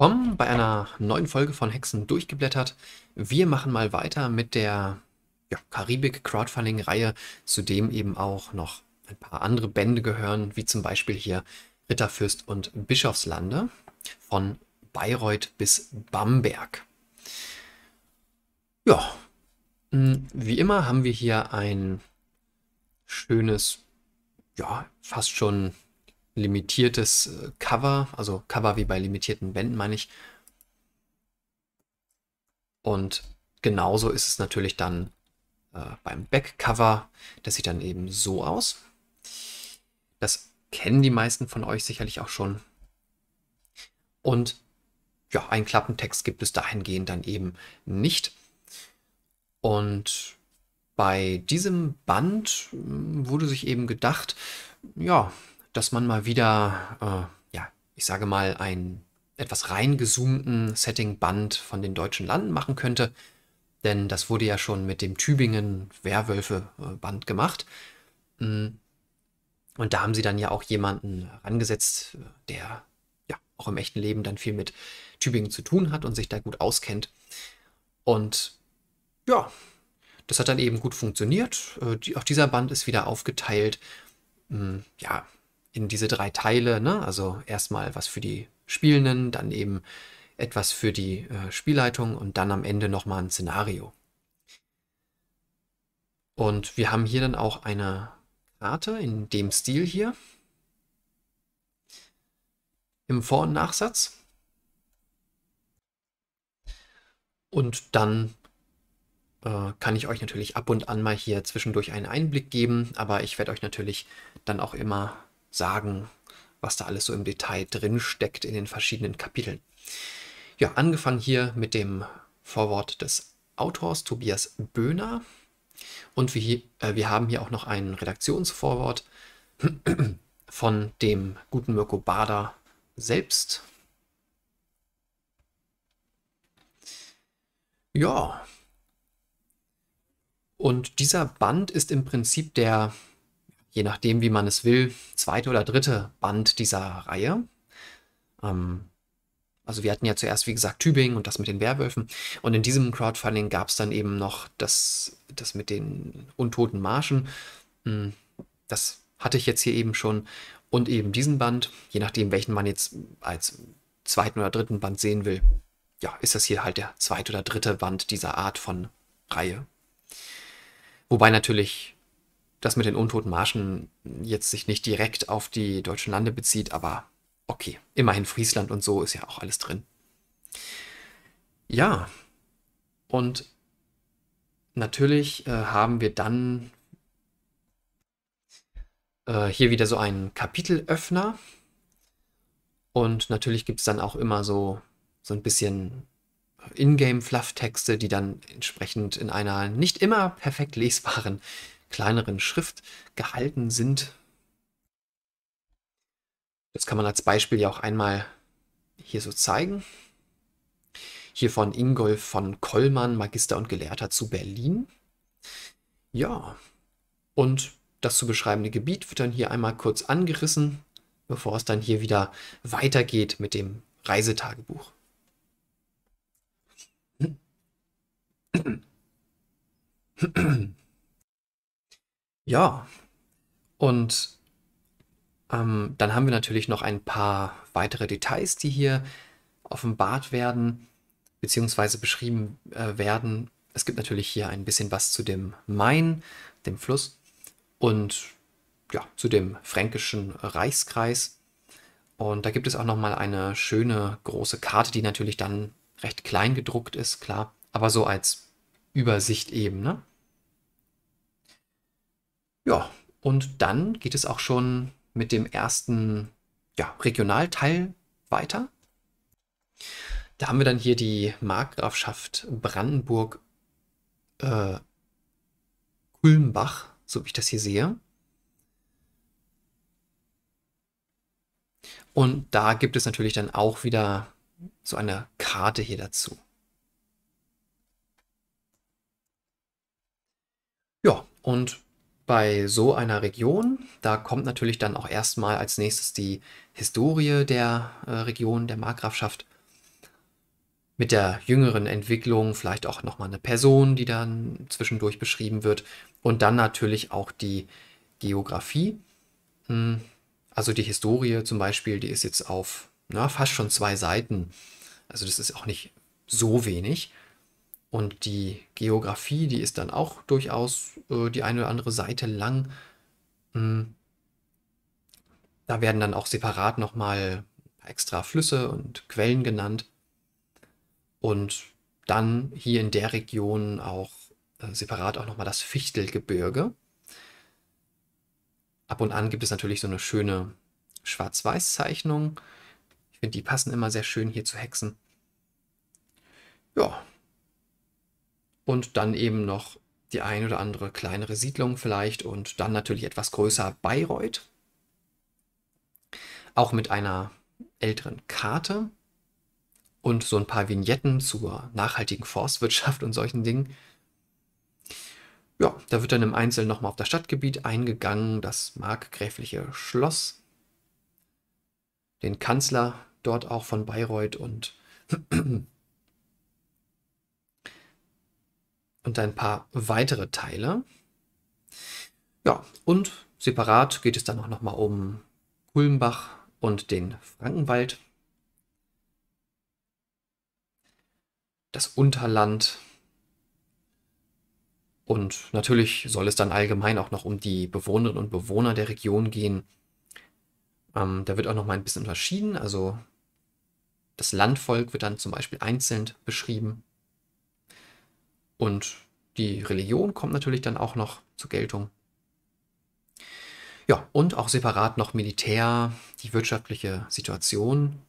willkommen bei einer neuen Folge von Hexen durchgeblättert. Wir machen mal weiter mit der ja, Karibik-Crowdfunding-Reihe, zu dem eben auch noch ein paar andere Bände gehören, wie zum Beispiel hier Ritterfürst und Bischofslande von Bayreuth bis Bamberg. Ja, wie immer haben wir hier ein schönes, ja, fast schon limitiertes äh, Cover, also Cover wie bei limitierten Bänden, meine ich. Und genauso ist es natürlich dann äh, beim Backcover. Das sieht dann eben so aus. Das kennen die meisten von euch sicherlich auch schon. Und ja, einen Klappentext gibt es dahingehend dann eben nicht. Und bei diesem Band hm, wurde sich eben gedacht, ja, dass man mal wieder, äh, ja, ich sage mal, einen etwas reingezoomten Setting-Band von den deutschen Landen machen könnte. Denn das wurde ja schon mit dem Tübingen Werwölfe-Band äh, gemacht. Mm. Und da haben sie dann ja auch jemanden rangesetzt, äh, der ja auch im echten Leben dann viel mit Tübingen zu tun hat und sich da gut auskennt. Und ja, das hat dann eben gut funktioniert. Äh, auch dieser Band ist wieder aufgeteilt. Mm, ja, in diese drei Teile. Ne? Also erstmal was für die Spielenden, dann eben etwas für die äh, Spielleitung und dann am Ende nochmal ein Szenario. Und wir haben hier dann auch eine Karte in dem Stil hier im Vor- und Nachsatz. Und dann äh, kann ich euch natürlich ab und an mal hier zwischendurch einen Einblick geben, aber ich werde euch natürlich dann auch immer sagen, was da alles so im Detail drin steckt in den verschiedenen Kapiteln. Ja, angefangen hier mit dem Vorwort des Autors Tobias Böhner. Und wir, äh, wir haben hier auch noch ein Redaktionsvorwort von dem guten Mirko Bader selbst. Ja. Und dieser Band ist im Prinzip der je nachdem, wie man es will, zweite oder dritte Band dieser Reihe. Ähm, also wir hatten ja zuerst, wie gesagt, Tübingen und das mit den Werwölfen. Und in diesem Crowdfunding gab es dann eben noch das, das mit den untoten Marschen. Hm, das hatte ich jetzt hier eben schon. Und eben diesen Band, je nachdem, welchen man jetzt als zweiten oder dritten Band sehen will, ja, ist das hier halt der zweite oder dritte Band dieser Art von Reihe. Wobei natürlich das mit den untoten Marschen jetzt sich nicht direkt auf die deutschen Lande bezieht, aber okay, immerhin Friesland und so ist ja auch alles drin. Ja, und natürlich äh, haben wir dann äh, hier wieder so einen Kapitelöffner. Und natürlich gibt es dann auch immer so, so ein bisschen Ingame-Fluff-Texte, die dann entsprechend in einer nicht immer perfekt lesbaren kleineren Schrift gehalten sind. Das kann man als Beispiel ja auch einmal hier so zeigen. Hier von Ingolf von Kollmann, Magister und Gelehrter zu Berlin. Ja, und das zu beschreibende Gebiet wird dann hier einmal kurz angerissen, bevor es dann hier wieder weitergeht mit dem Reisetagebuch. Ja. Und ähm, dann haben wir natürlich noch ein paar weitere Details, die hier offenbart werden, beziehungsweise beschrieben äh, werden. Es gibt natürlich hier ein bisschen was zu dem Main, dem Fluss, und ja, zu dem fränkischen Reichskreis. Und da gibt es auch nochmal eine schöne große Karte, die natürlich dann recht klein gedruckt ist, klar, aber so als Übersicht eben. Ne? Ja, und dann geht es auch schon mit dem ersten ja, Regionalteil weiter. Da haben wir dann hier die Markgrafschaft Brandenburg äh, so wie ich das hier sehe. Und da gibt es natürlich dann auch wieder so eine Karte hier dazu. Ja, und bei so einer Region, da kommt natürlich dann auch erstmal als nächstes die Historie der äh, Region, der Markgrafschaft. Mit der jüngeren Entwicklung vielleicht auch nochmal eine Person, die dann zwischendurch beschrieben wird. Und dann natürlich auch die Geografie. Hm, also die Historie zum Beispiel, die ist jetzt auf na, fast schon zwei Seiten. Also das ist auch nicht so wenig. Und die Geografie, die ist dann auch durchaus äh, die eine oder andere Seite lang. Hm. Da werden dann auch separat nochmal extra Flüsse und Quellen genannt. Und dann hier in der Region auch äh, separat auch nochmal das Fichtelgebirge. Ab und an gibt es natürlich so eine schöne Schwarz-Weiß-Zeichnung. Ich finde, die passen immer sehr schön hier zu Hexen. Ja, und dann eben noch die ein oder andere kleinere Siedlung vielleicht und dann natürlich etwas größer Bayreuth. Auch mit einer älteren Karte und so ein paar Vignetten zur nachhaltigen Forstwirtschaft und solchen Dingen. Ja, da wird dann im Einzelnen nochmal auf das Stadtgebiet eingegangen, das markgräfliche Schloss, den Kanzler dort auch von Bayreuth und und ein paar weitere Teile. Ja, und separat geht es dann auch nochmal um Kulmbach und den Frankenwald. Das Unterland. Und natürlich soll es dann allgemein auch noch um die Bewohnerinnen und Bewohner der Region gehen. Ähm, da wird auch noch mal ein bisschen unterschieden. Also das Landvolk wird dann zum Beispiel einzeln beschrieben. Und die Religion kommt natürlich dann auch noch zur Geltung. Ja, und auch separat noch Militär, die wirtschaftliche Situation.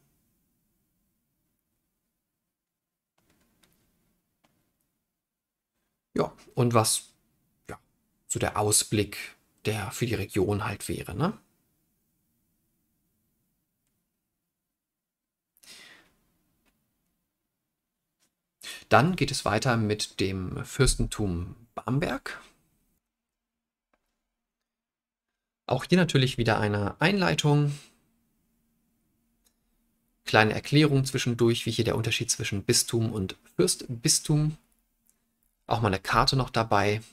Ja, und was ja, so der Ausblick, der für die Region halt wäre. Ne? Dann geht es weiter mit dem Fürstentum Bamberg. Auch hier natürlich wieder eine Einleitung. Kleine Erklärung zwischendurch, wie hier der Unterschied zwischen Bistum und Fürstbistum. Auch mal eine Karte noch dabei.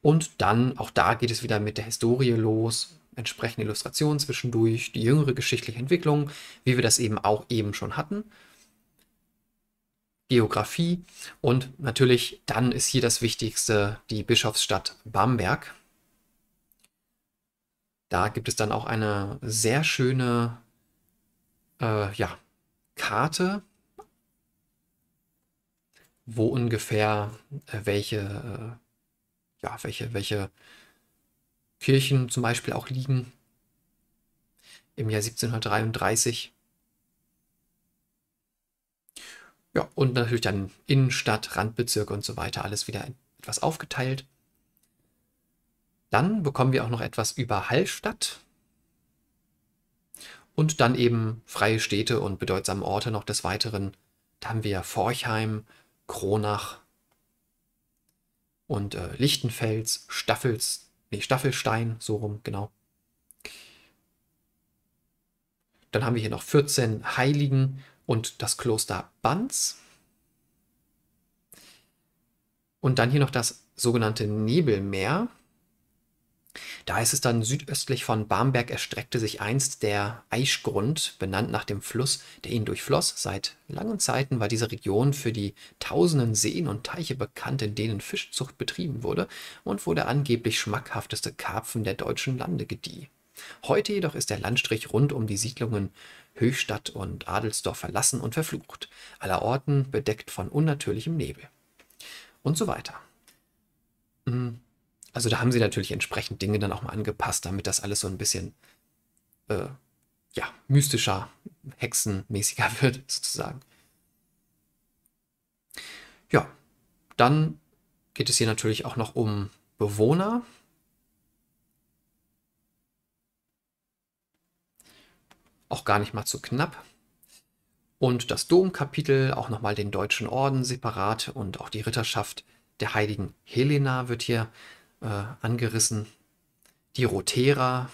Und dann, auch da geht es wieder mit der Historie los, entsprechende Illustrationen zwischendurch, die jüngere geschichtliche Entwicklung, wie wir das eben auch eben schon hatten. Geografie und natürlich dann ist hier das Wichtigste die Bischofsstadt Bamberg. Da gibt es dann auch eine sehr schöne äh, ja, Karte, wo ungefähr äh, welche, äh, ja, welche, welche Kirchen zum Beispiel auch liegen. Im Jahr 1733. Ja, und natürlich dann Innenstadt, Randbezirke und so weiter, alles wieder etwas aufgeteilt. Dann bekommen wir auch noch etwas über Hallstatt und dann eben freie Städte und bedeutsame Orte noch des Weiteren. Da haben wir Forchheim, Kronach und äh, Lichtenfels, Staffels, nee, Staffelstein, so rum, genau. Dann haben wir hier noch 14 Heiligen und das Kloster Banz. Und dann hier noch das sogenannte Nebelmeer. Da ist es dann, südöstlich von Bamberg erstreckte sich einst der Eichgrund, benannt nach dem Fluss, der ihn durchfloss. Seit langen Zeiten war diese Region für die tausenden Seen und Teiche bekannt, in denen Fischzucht betrieben wurde und wo der angeblich schmackhafteste Karpfen der deutschen Lande gedieh. Heute jedoch ist der Landstrich rund um die Siedlungen Höchstadt und Adelsdorf verlassen und verflucht, aller Orten bedeckt von unnatürlichem Nebel. Und so weiter. Hm. Also da haben sie natürlich entsprechend Dinge dann auch mal angepasst, damit das alles so ein bisschen äh, ja, mystischer, hexenmäßiger wird, sozusagen. Ja, dann geht es hier natürlich auch noch um Bewohner. Auch gar nicht mal zu knapp. Und das Domkapitel, auch nochmal den Deutschen Orden separat und auch die Ritterschaft der heiligen Helena wird hier äh, angerissen, die Rotera,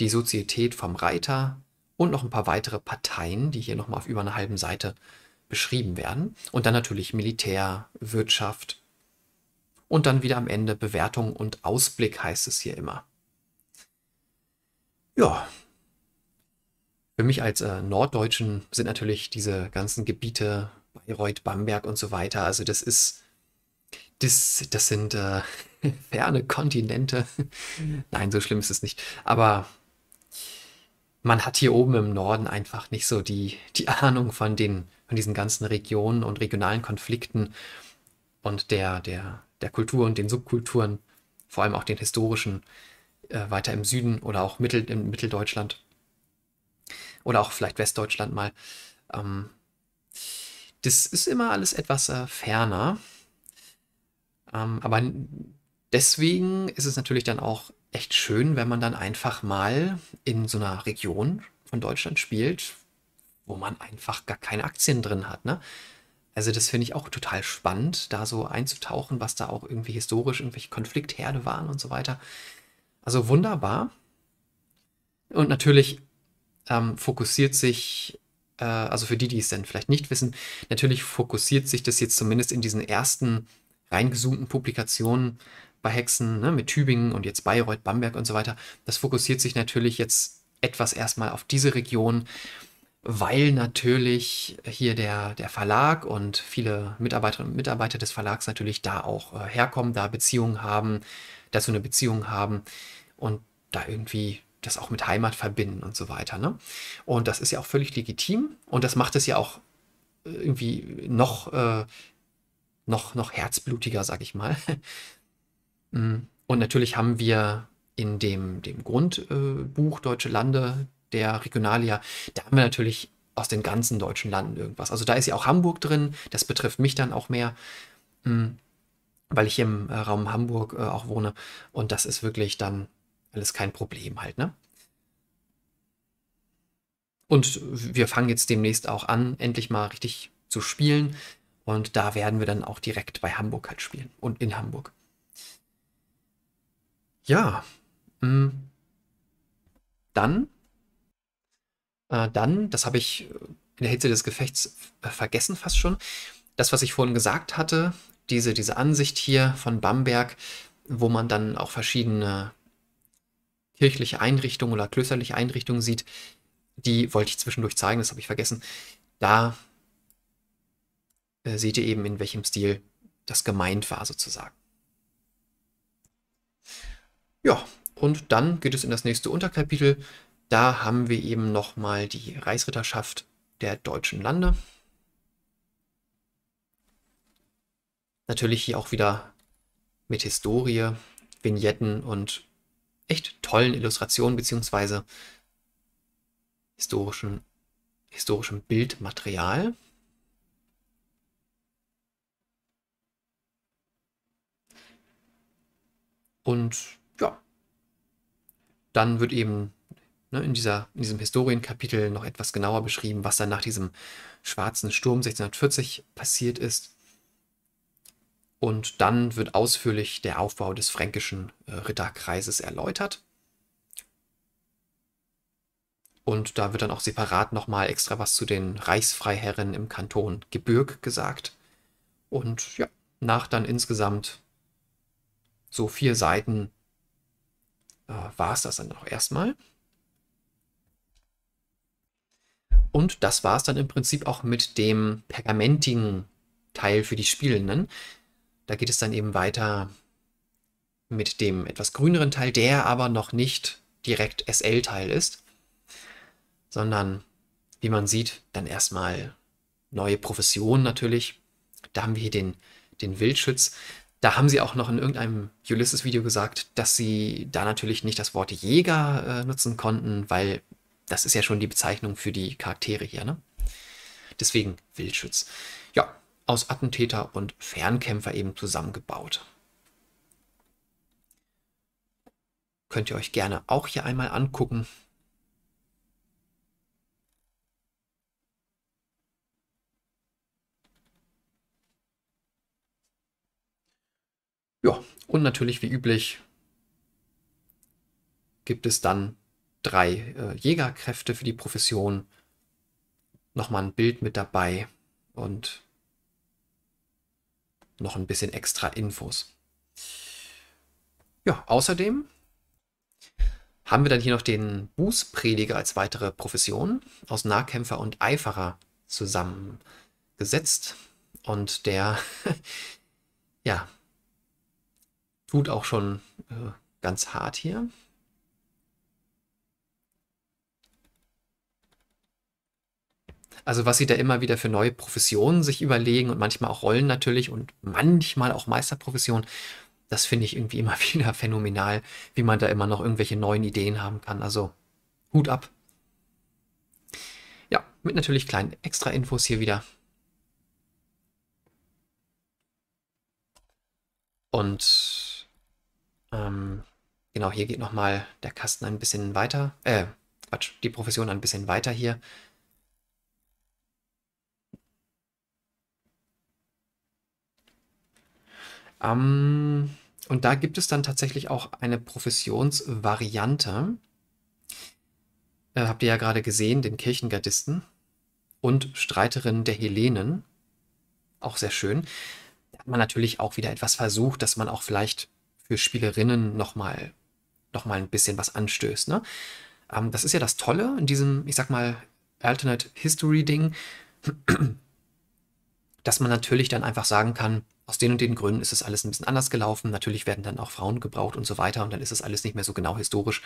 die Sozietät vom Reiter und noch ein paar weitere Parteien, die hier nochmal auf über einer halben Seite beschrieben werden. Und dann natürlich Militär, Wirtschaft und dann wieder am Ende Bewertung und Ausblick heißt es hier immer. Ja, für mich als äh, Norddeutschen sind natürlich diese ganzen Gebiete, Bayreuth, Bamberg und so weiter, also das ist das, das sind äh, ferne Kontinente. Nein, so schlimm ist es nicht. Aber man hat hier oben im Norden einfach nicht so die, die Ahnung von, den, von diesen ganzen Regionen und regionalen Konflikten und der, der, der Kultur und den Subkulturen, vor allem auch den historischen, äh, weiter im Süden oder auch Mittel, in Mitteldeutschland oder auch vielleicht Westdeutschland mal. Ähm, das ist immer alles etwas äh, ferner. Ähm, aber deswegen ist es natürlich dann auch echt schön, wenn man dann einfach mal in so einer Region von Deutschland spielt, wo man einfach gar keine Aktien drin hat. Ne? Also das finde ich auch total spannend, da so einzutauchen, was da auch irgendwie historisch irgendwelche Konfliktherde waren und so weiter. Also wunderbar. Und natürlich ähm, fokussiert sich, äh, also für die, die es dann vielleicht nicht wissen, natürlich fokussiert sich das jetzt zumindest in diesen ersten reingezoomten Publikationen bei Hexen ne, mit Tübingen und jetzt Bayreuth, Bamberg und so weiter. Das fokussiert sich natürlich jetzt etwas erstmal auf diese Region, weil natürlich hier der, der Verlag und viele Mitarbeiterinnen und Mitarbeiter des Verlags natürlich da auch äh, herkommen, da Beziehungen haben, dazu eine Beziehung haben und da irgendwie das auch mit Heimat verbinden und so weiter. Ne? Und das ist ja auch völlig legitim und das macht es ja auch äh, irgendwie noch äh, noch, noch herzblutiger, sag ich mal. Mm. Und natürlich haben wir in dem, dem Grundbuch äh, Deutsche Lande der Regionalia, da haben wir natürlich aus den ganzen deutschen Landen irgendwas. Also da ist ja auch Hamburg drin, das betrifft mich dann auch mehr, mh, mm, weil ich im äh, Raum Hamburg äh, auch wohne und das ist wirklich dann alles kein Problem halt, ne? Und wir fangen jetzt demnächst auch an, endlich mal richtig zu spielen. Und da werden wir dann auch direkt bei Hamburg halt spielen und in Hamburg. Ja, mm. dann, äh, dann, das habe ich in der Hitze des Gefechts äh, vergessen fast schon, das, was ich vorhin gesagt hatte, diese, diese Ansicht hier von Bamberg, wo man dann auch verschiedene kirchliche Einrichtungen oder klösterliche Einrichtungen sieht, die wollte ich zwischendurch zeigen, das habe ich vergessen. Da äh, seht ihr eben, in welchem Stil das gemeint war sozusagen. Ja, und dann geht es in das nächste Unterkapitel. Da haben wir eben nochmal die Reichsritterschaft der deutschen Lande. Natürlich hier auch wieder mit Historie, Vignetten und echt tollen Illustrationen beziehungsweise historischem Bildmaterial. Und ja, dann wird eben ne, in, dieser, in diesem Historienkapitel noch etwas genauer beschrieben, was dann nach diesem schwarzen Sturm 1640 passiert ist. Und dann wird ausführlich der Aufbau des fränkischen äh, Ritterkreises erläutert. Und da wird dann auch separat nochmal extra was zu den Reichsfreiherren im Kanton Gebürg gesagt. Und ja, nach dann insgesamt so vier Seiten äh, war es das dann auch erstmal. Und das war es dann im Prinzip auch mit dem pergamentigen Teil für die Spielenden. Da geht es dann eben weiter mit dem etwas grüneren Teil, der aber noch nicht direkt SL-Teil ist, sondern wie man sieht, dann erstmal neue Professionen natürlich. Da haben wir hier den, den Wildschütz da haben sie auch noch in irgendeinem Ulysses-Video gesagt, dass sie da natürlich nicht das Wort Jäger äh, nutzen konnten, weil das ist ja schon die Bezeichnung für die Charaktere hier. Ne? Deswegen Wildschütz. Ja, aus Attentäter und Fernkämpfer eben zusammengebaut. Könnt ihr euch gerne auch hier einmal angucken. Und natürlich wie üblich gibt es dann drei äh, Jägerkräfte für die Profession. Nochmal ein Bild mit dabei und noch ein bisschen extra Infos. Ja, außerdem haben wir dann hier noch den Bußprediger als weitere Profession aus Nahkämpfer und Eiferer zusammengesetzt. Und der, ja, tut auch schon äh, ganz hart hier. Also was sie da immer wieder für neue Professionen sich überlegen und manchmal auch Rollen natürlich und manchmal auch Meisterprofessionen, das finde ich irgendwie immer wieder phänomenal, wie man da immer noch irgendwelche neuen Ideen haben kann. Also Hut ab. Ja, mit natürlich kleinen Extra-Infos hier wieder. Und ähm, genau, hier geht nochmal der Kasten ein bisschen weiter. Äh, Quatsch, die Profession ein bisschen weiter hier. Ähm, und da gibt es dann tatsächlich auch eine Professionsvariante. Äh, habt ihr ja gerade gesehen, den Kirchengardisten und Streiterin der Hellenen. Auch sehr schön. Da hat man natürlich auch wieder etwas versucht, dass man auch vielleicht für Spielerinnen nochmal noch mal ein bisschen was anstößt. Ne? Ähm, das ist ja das Tolle in diesem, ich sag mal, Alternate History-Ding, dass man natürlich dann einfach sagen kann, aus den und den Gründen ist es alles ein bisschen anders gelaufen. Natürlich werden dann auch Frauen gebraucht und so weiter und dann ist es alles nicht mehr so genau historisch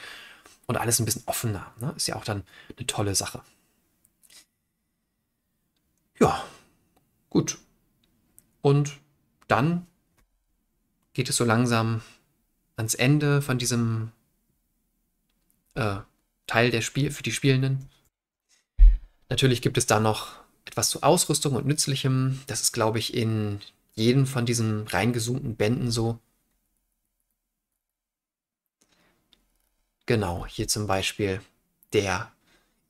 und alles ein bisschen offener. Ne? Ist ja auch dann eine tolle Sache. Ja, gut. Und dann geht es so langsam ans Ende von diesem äh, Teil der Spiel für die Spielenden. Natürlich gibt es da noch etwas zu Ausrüstung und Nützlichem. Das ist, glaube ich, in jedem von diesen reingezoomten Bänden so. Genau, hier zum Beispiel der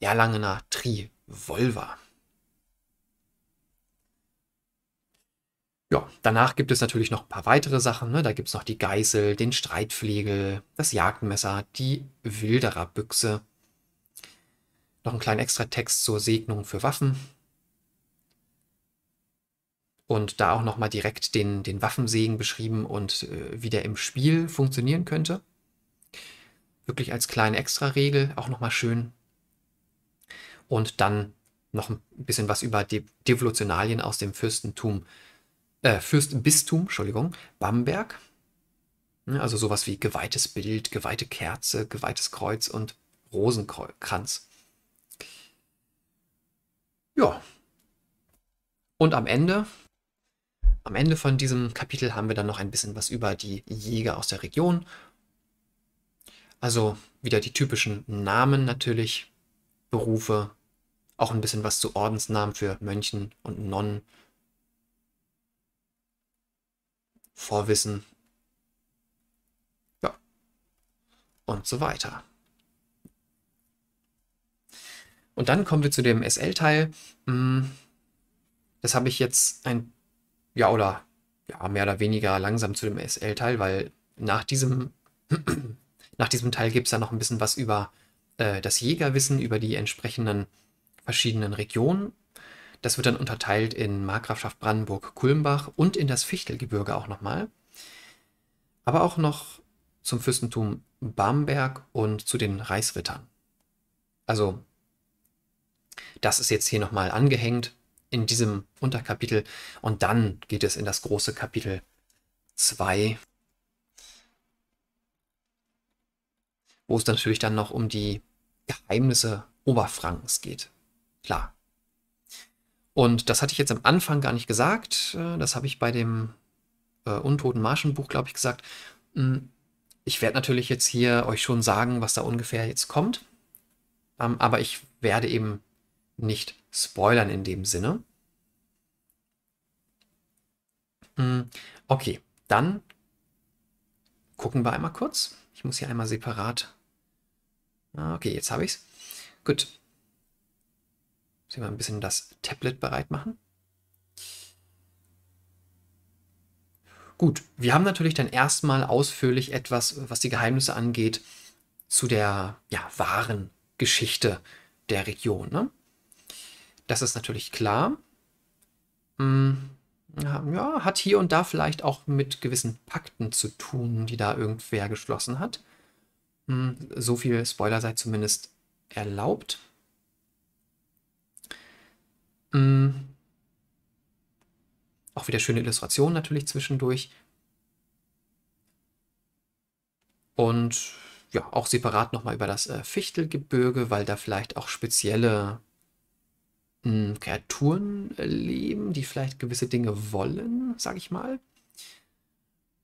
Erlangener Trivolver. Ja, danach gibt es natürlich noch ein paar weitere Sachen. Ne? Da gibt es noch die Geißel, den Streitflegel, das Jagdmesser, die Wildererbüchse. Noch einen kleinen extra Text zur Segnung für Waffen. Und da auch nochmal direkt den, den Waffensegen beschrieben und äh, wie der im Spiel funktionieren könnte. Wirklich als kleine Extra-Regel, auch nochmal schön. Und dann noch ein bisschen was über De Devolutionalien aus dem Fürstentum äh, Fürstbistum, Entschuldigung, Bamberg. Also sowas wie geweihtes Bild, geweihte Kerze, geweihtes Kreuz und Rosenkranz. Ja. Und am Ende, am Ende von diesem Kapitel haben wir dann noch ein bisschen was über die Jäger aus der Region. Also wieder die typischen Namen natürlich, Berufe, auch ein bisschen was zu Ordensnamen für Mönchen und Nonnen Vorwissen ja. und so weiter. Und dann kommen wir zu dem SL-Teil. Hm, das habe ich jetzt ein, ja oder ja, mehr oder weniger langsam zu dem SL-Teil, weil nach diesem, nach diesem Teil gibt es ja noch ein bisschen was über äh, das Jägerwissen, über die entsprechenden verschiedenen Regionen das wird dann unterteilt in Markgrafschaft Brandenburg-Kulmbach und in das Fichtelgebirge auch nochmal. Aber auch noch zum Fürstentum Bamberg und zu den Reichsrittern. Also, das ist jetzt hier nochmal angehängt in diesem Unterkapitel. Und dann geht es in das große Kapitel 2, wo es natürlich dann noch um die Geheimnisse Oberfrankens geht. Klar. Und das hatte ich jetzt am Anfang gar nicht gesagt. Äh, das habe ich bei dem äh, Untoten Marschenbuch, glaube ich, gesagt. Hm, ich werde natürlich jetzt hier euch schon sagen, was da ungefähr jetzt kommt. Ähm, aber ich werde eben nicht spoilern in dem Sinne. Hm, okay, dann gucken wir einmal kurz. Ich muss hier einmal separat. Ah, okay, jetzt habe ich es. Gut. Ich mal ein bisschen das Tablet bereit machen. Gut, wir haben natürlich dann erstmal ausführlich etwas, was die Geheimnisse angeht, zu der ja, wahren Geschichte der Region. Ne? Das ist natürlich klar. Hm, ja, hat hier und da vielleicht auch mit gewissen Pakten zu tun, die da irgendwer geschlossen hat. Hm, so viel Spoiler sei zumindest erlaubt. Mhm. Auch wieder schöne Illustrationen natürlich zwischendurch. Und ja, auch separat nochmal über das äh, Fichtelgebirge, weil da vielleicht auch spezielle mh, mm, Kreaturen äh, leben, die vielleicht gewisse Dinge wollen, sag ich mal.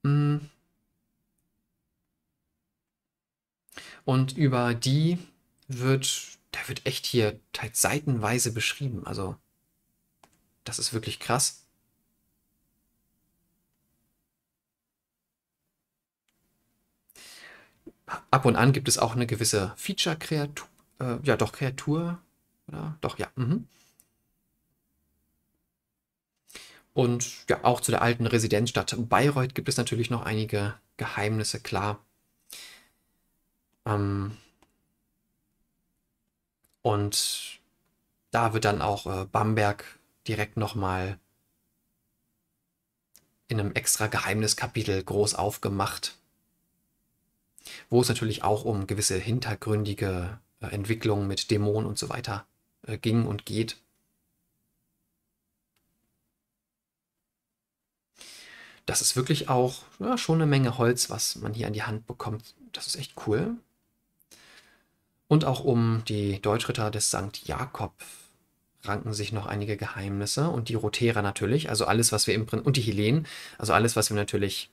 Mh. Mm. Und über die wird, da wird echt hier halt seitenweise beschrieben. Also das ist wirklich krass. Ab und an gibt es auch eine gewisse Feature-Kreatur, äh, ja doch Kreatur, oder? Doch, ja. Mhm. Und ja, auch zu der alten Residenzstadt Bayreuth gibt es natürlich noch einige Geheimnisse, klar. Ähm und da wird dann auch äh, Bamberg direkt nochmal in einem extra Geheimniskapitel groß aufgemacht, wo es natürlich auch um gewisse hintergründige äh, Entwicklungen mit Dämonen und so weiter äh, ging und geht. das ist wirklich auch ja, schon eine Menge Holz, was man hier an die Hand bekommt. Das ist echt cool. Und auch um die Deutschritter des St. Jakob ranken sich noch einige Geheimnisse und die Roterer natürlich, also alles, was wir im Prinzip, und die Helen, also alles, was wir natürlich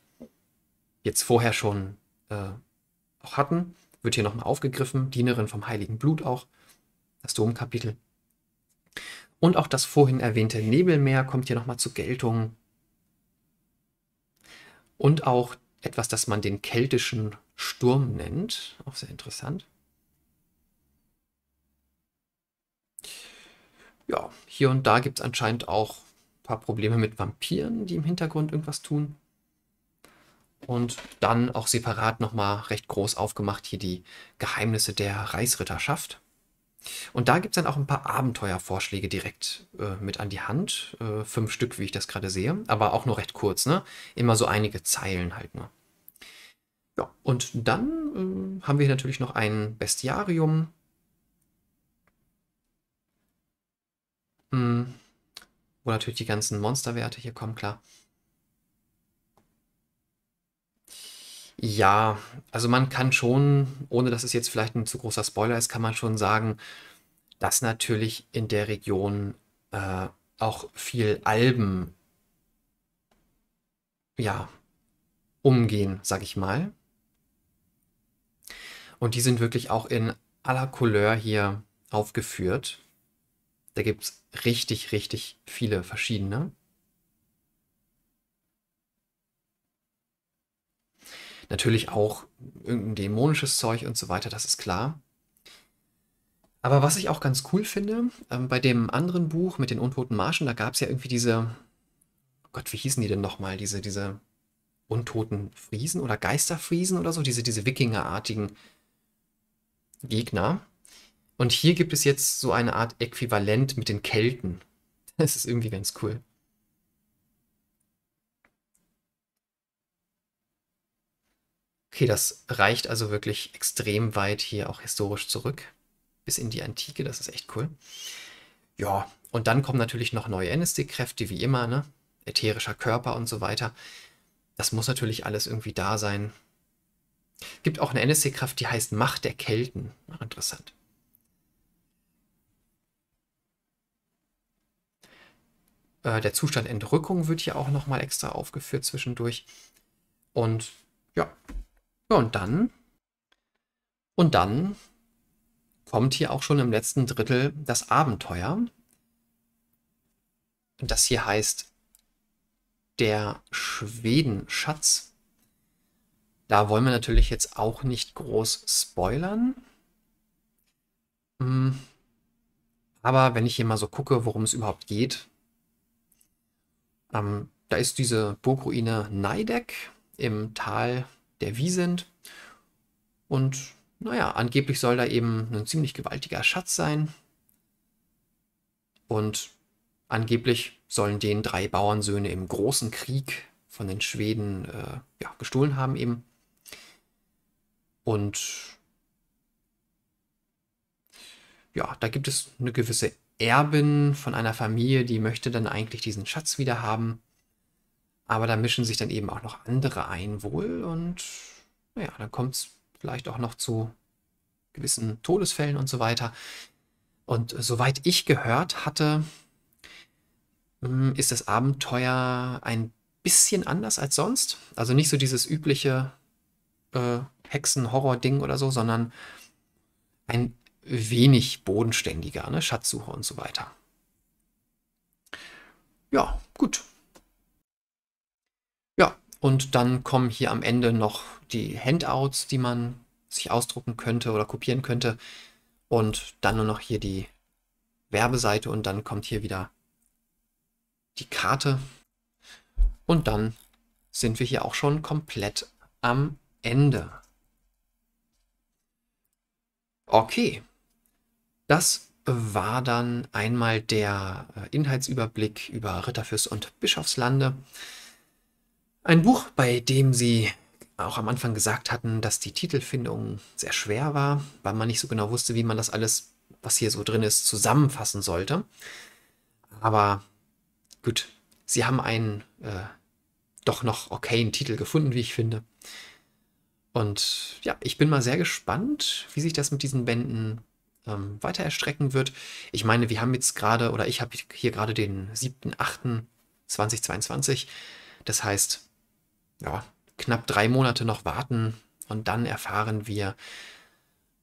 jetzt vorher schon äh, auch hatten, wird hier nochmal aufgegriffen. Dienerin vom Heiligen Blut auch, das Domkapitel. Und auch das vorhin erwähnte Nebelmeer kommt hier nochmal zur Geltung. Und auch etwas, das man den keltischen Sturm nennt, auch sehr interessant. ja, hier und da gibt es anscheinend auch ein paar Probleme mit Vampiren, die im Hintergrund irgendwas tun. Und dann auch separat nochmal recht groß aufgemacht hier die Geheimnisse der Reichsritterschaft. Und da gibt es dann auch ein paar Abenteuervorschläge direkt äh, mit an die Hand. Äh, fünf Stück, wie ich das gerade sehe, aber auch nur recht kurz, ne? Immer so einige Zeilen halt nur. Ne? Ja, und dann äh, haben wir natürlich noch ein Bestiarium, Mhm. Wo natürlich die ganzen Monsterwerte hier kommen, klar. Ja, also man kann schon, ohne dass es jetzt vielleicht ein zu großer Spoiler ist, kann man schon sagen, dass natürlich in der Region äh, auch viel Alben ja, umgehen, sag ich mal. Und die sind wirklich auch in aller Couleur hier aufgeführt. Da gibt es richtig, richtig viele verschiedene. Natürlich auch irgendein dämonisches Zeug und so weiter, das ist klar. Aber was ich auch ganz cool finde, ähm, bei dem anderen Buch mit den untoten Marschen, da gab es ja irgendwie diese, oh Gott, wie hießen die denn nochmal, diese, diese untoten Friesen oder Geisterfriesen oder so, diese, diese Wikingerartigen Gegner. Und hier gibt es jetzt so eine Art Äquivalent mit den Kelten. Das ist irgendwie ganz cool. Okay, das reicht also wirklich extrem weit hier auch historisch zurück, bis in die Antike, das ist echt cool. Ja, und dann kommen natürlich noch neue nsc kräfte wie immer, ne? ätherischer Körper und so weiter. Das muss natürlich alles irgendwie da sein. Gibt auch eine nsc kraft die heißt Macht der Kelten. Interessant. Äh, der Zustand Entrückung wird hier auch nochmal extra aufgeführt zwischendurch. Und ja. ja, und dann, und dann kommt hier auch schon im letzten Drittel das Abenteuer. Das hier heißt der Schwedenschatz. Da wollen wir natürlich jetzt auch nicht groß spoilern. Hm. Aber wenn ich hier mal so gucke, worum es überhaupt geht, ähm, da ist diese Burgruine Neideck im Tal der Wiesent. Und naja, angeblich soll da eben ein ziemlich gewaltiger Schatz sein. Und angeblich sollen den drei Bauernsöhne im großen Krieg von den Schweden äh, ja, gestohlen haben eben. Und ja, da gibt es eine gewisse Erbin von einer Familie, die möchte dann eigentlich diesen Schatz wieder haben. Aber da mischen sich dann eben auch noch andere ein wohl und naja, dann kommt es vielleicht auch noch zu gewissen Todesfällen und so weiter. Und äh, soweit ich gehört hatte, hm, ist das Abenteuer ein bisschen anders als sonst. Also nicht so dieses übliche äh, Hexen-Horror-Ding oder so, sondern ein wenig bodenständiger, ne? Schatzsuche und so weiter. Ja, gut. Ja, und dann kommen hier am Ende noch die Handouts, die man sich ausdrucken könnte oder kopieren könnte. Und dann nur noch hier die Werbeseite und dann kommt hier wieder die Karte. Und dann sind wir hier auch schon komplett am Ende. Okay, das war dann einmal der äh, Inhaltsüberblick über Ritterfürst und Bischofslande. Ein Buch, bei dem sie auch am Anfang gesagt hatten, dass die Titelfindung sehr schwer war, weil man nicht so genau wusste, wie man das alles, was hier so drin ist, zusammenfassen sollte. Aber gut, sie haben einen äh, doch noch okayen Titel gefunden, wie ich finde. Und ja, ich bin mal sehr gespannt, wie sich das mit diesen Bänden ähm, weiter erstrecken wird. Ich meine, wir haben jetzt gerade, oder ich habe hier gerade den 7.8.2022. Das heißt, ja, knapp drei Monate noch warten und dann erfahren wir,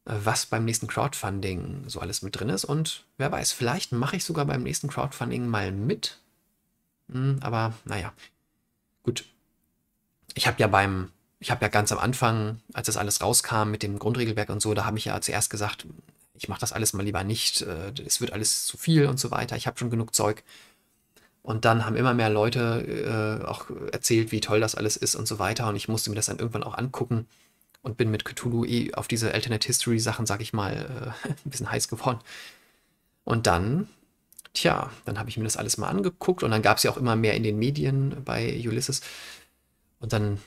äh, was beim nächsten Crowdfunding so alles mit drin ist. Und wer weiß, vielleicht mache ich sogar beim nächsten Crowdfunding mal mit. Hm, aber naja, gut. Ich habe ja beim, ich habe ja ganz am Anfang, als das alles rauskam mit dem Grundregelwerk und so, da habe ich ja zuerst gesagt, ich mache das alles mal lieber nicht, äh, es wird alles zu viel und so weiter, ich habe schon genug Zeug. Und dann haben immer mehr Leute äh, auch erzählt, wie toll das alles ist und so weiter. Und ich musste mir das dann irgendwann auch angucken und bin mit Cthulhu eh auf diese Alternate History Sachen, sag ich mal, äh, ein bisschen heiß geworden. Und dann, tja, dann habe ich mir das alles mal angeguckt und dann gab es ja auch immer mehr in den Medien bei Ulysses. Und dann,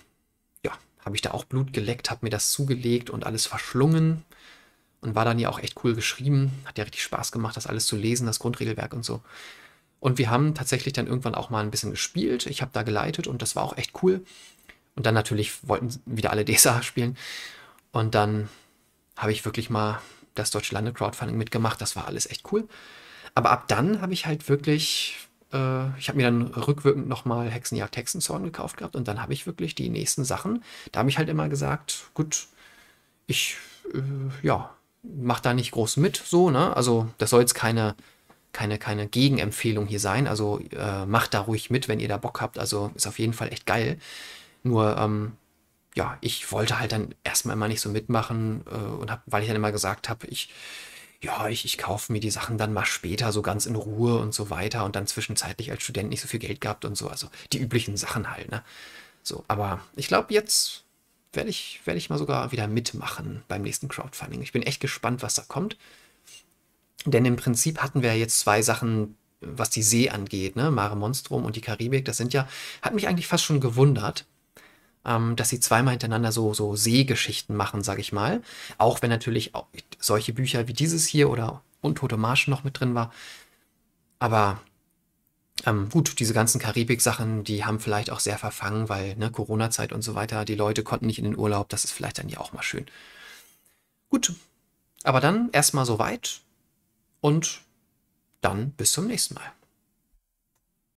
ja, habe ich da auch Blut geleckt, habe mir das zugelegt und alles verschlungen. Und war dann ja auch echt cool geschrieben. Hat ja richtig Spaß gemacht, das alles zu lesen, das Grundregelwerk und so. Und wir haben tatsächlich dann irgendwann auch mal ein bisschen gespielt. Ich habe da geleitet und das war auch echt cool. Und dann natürlich wollten wieder alle DSA spielen. Und dann habe ich wirklich mal das Deutsche Lande Crowdfunding mitgemacht. Das war alles echt cool. Aber ab dann habe ich halt wirklich, äh, ich habe mir dann rückwirkend nochmal Hexenjagd Hexenzorn gekauft gehabt. Und dann habe ich wirklich die nächsten Sachen, da habe ich halt immer gesagt, gut, ich, äh, ja, macht da nicht groß mit, so, ne? Also das soll jetzt keine, keine, keine Gegenempfehlung hier sein. Also äh, macht da ruhig mit, wenn ihr da Bock habt. Also ist auf jeden Fall echt geil. Nur, ähm, ja, ich wollte halt dann erstmal immer nicht so mitmachen äh, und hab, weil ich dann immer gesagt habe, ich, ja, ich, ich kaufe mir die Sachen dann mal später so ganz in Ruhe und so weiter und dann zwischenzeitlich als Student nicht so viel Geld gehabt und so. Also die üblichen Sachen halt, ne? So, aber ich glaube, jetzt werde ich, werde ich mal sogar wieder mitmachen beim nächsten Crowdfunding. Ich bin echt gespannt, was da kommt. Denn im Prinzip hatten wir jetzt zwei Sachen, was die See angeht, ne? Mare Monstrum und die Karibik, das sind ja, hat mich eigentlich fast schon gewundert, ähm, dass sie zweimal hintereinander so, so Seegeschichten machen, sage ich mal. Auch wenn natürlich auch solche Bücher wie dieses hier oder Untote Marsch noch mit drin war. Aber ähm, gut, diese ganzen Karibik-Sachen, die haben vielleicht auch sehr verfangen, weil ne, Corona-Zeit und so weiter, die Leute konnten nicht in den Urlaub, das ist vielleicht dann ja auch mal schön. Gut, aber dann erstmal soweit und dann bis zum nächsten Mal.